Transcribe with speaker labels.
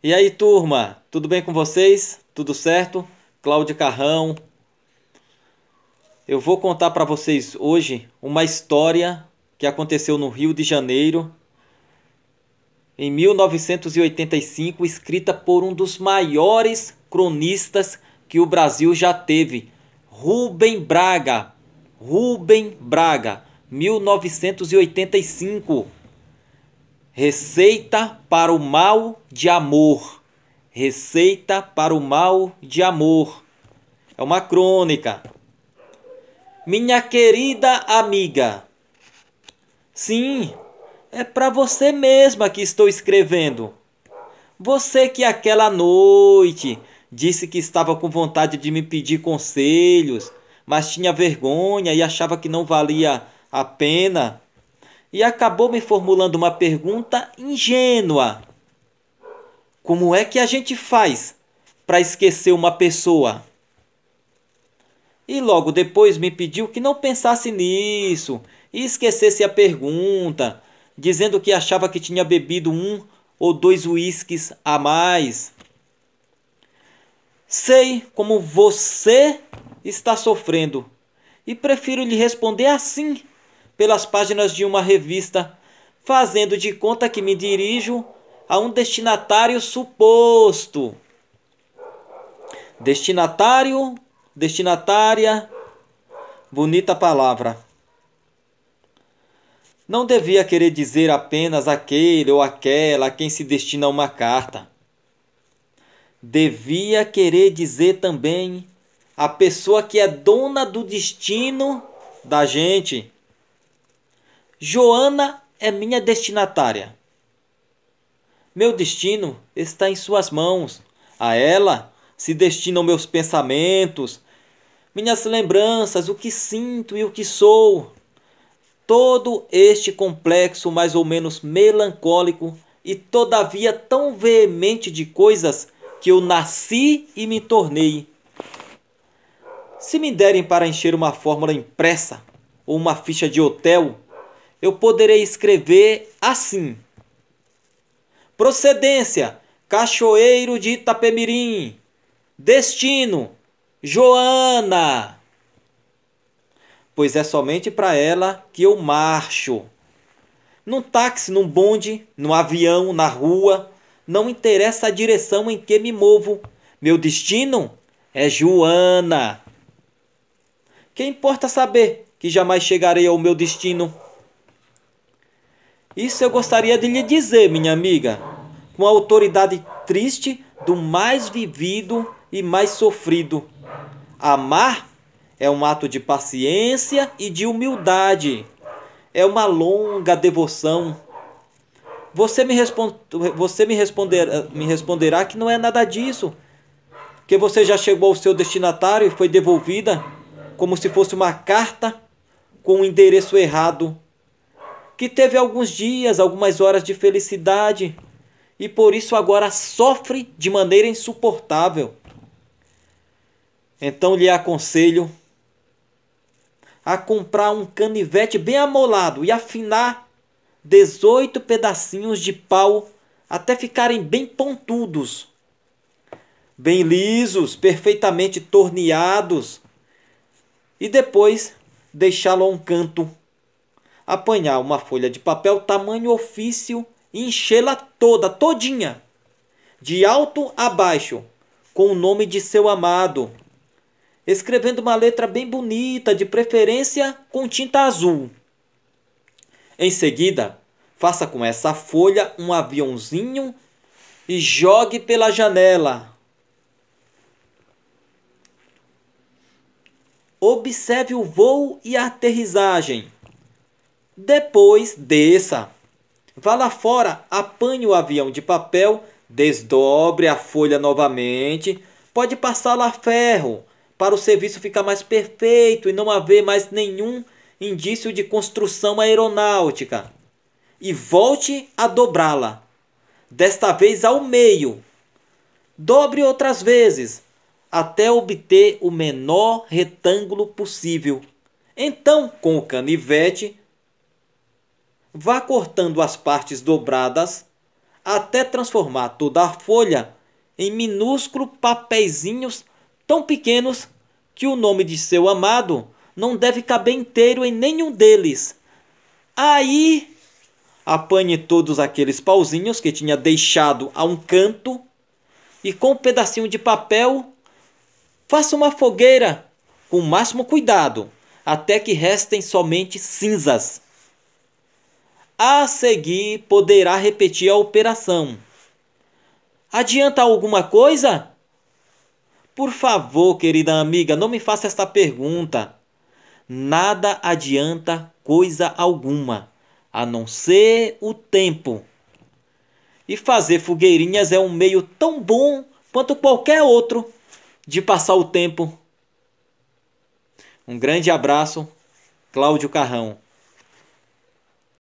Speaker 1: E aí, turma, tudo bem com vocês? Tudo certo? Cláudio Carrão. Eu vou contar para vocês hoje uma história que aconteceu no Rio de Janeiro em 1985, escrita por um dos maiores cronistas que o Brasil já teve, Rubem Braga. Rubem Braga, 1985. Receita para o mal de amor. Receita para o mal de amor. É uma crônica. Minha querida amiga. Sim, é para você mesma que estou escrevendo. Você que aquela noite disse que estava com vontade de me pedir conselhos, mas tinha vergonha e achava que não valia a pena e acabou me formulando uma pergunta ingênua. Como é que a gente faz para esquecer uma pessoa? E logo depois me pediu que não pensasse nisso e esquecesse a pergunta, dizendo que achava que tinha bebido um ou dois uísques a mais. Sei como você está sofrendo e prefiro lhe responder assim pelas páginas de uma revista, fazendo de conta que me dirijo a um destinatário suposto. Destinatário, destinatária, bonita palavra. Não devia querer dizer apenas aquele ou aquela a quem se destina uma carta. Devia querer dizer também a pessoa que é dona do destino da gente. Joana é minha destinatária. Meu destino está em suas mãos. A ela se destinam meus pensamentos, minhas lembranças, o que sinto e o que sou. Todo este complexo mais ou menos melancólico e todavia tão veemente de coisas que eu nasci e me tornei. Se me derem para encher uma fórmula impressa ou uma ficha de hotel, eu poderei escrever assim: Procedência: Cachoeiro de Itapemirim. Destino: Joana. Pois é somente para ela que eu marcho. Num táxi, num bonde, num avião, na rua, não interessa a direção em que me movo. Meu destino é Joana. Que importa saber que jamais chegarei ao meu destino? Isso eu gostaria de lhe dizer, minha amiga, com a autoridade triste do mais vivido e mais sofrido. Amar é um ato de paciência e de humildade. É uma longa devoção. Você me, responde, você me, responderá... Eh, me responderá que não é nada disso. Que você já chegou ao seu destinatário e foi devolvida como se fosse uma carta com o um endereço errado que teve alguns dias, algumas horas de felicidade e por isso agora sofre de maneira insuportável. Então lhe aconselho a comprar um canivete bem amolado e afinar 18 pedacinhos de pau até ficarem bem pontudos, bem lisos, perfeitamente torneados, e depois deixá-lo a um canto apanhar uma folha de papel tamanho ofício e enchê-la toda, todinha, de alto a baixo, com o nome de seu amado, escrevendo uma letra bem bonita, de preferência com tinta azul. Em seguida, faça com essa folha um aviãozinho e jogue pela janela. Observe o voo e a aterrissagem. Depois desça. Vá lá fora, apanhe o avião de papel, desdobre a folha novamente. Pode passar lá ferro, para o serviço ficar mais perfeito e não haver mais nenhum indício de construção aeronáutica. E volte a dobrá-la, desta vez ao meio. Dobre outras vezes, até obter o menor retângulo possível. Então, com o canivete, Vá cortando as partes dobradas até transformar toda a folha em minúsculos papeizinhos tão pequenos que o nome de seu amado não deve caber inteiro em nenhum deles. Aí apanhe todos aqueles pauzinhos que tinha deixado a um canto e com um pedacinho de papel faça uma fogueira com o máximo cuidado até que restem somente cinzas. A seguir, poderá repetir a operação. Adianta alguma coisa? Por favor, querida amiga, não me faça esta pergunta. Nada adianta coisa alguma, a não ser o tempo. E fazer fogueirinhas é um meio tão bom quanto qualquer outro de passar o tempo. Um grande abraço, Cláudio Carrão.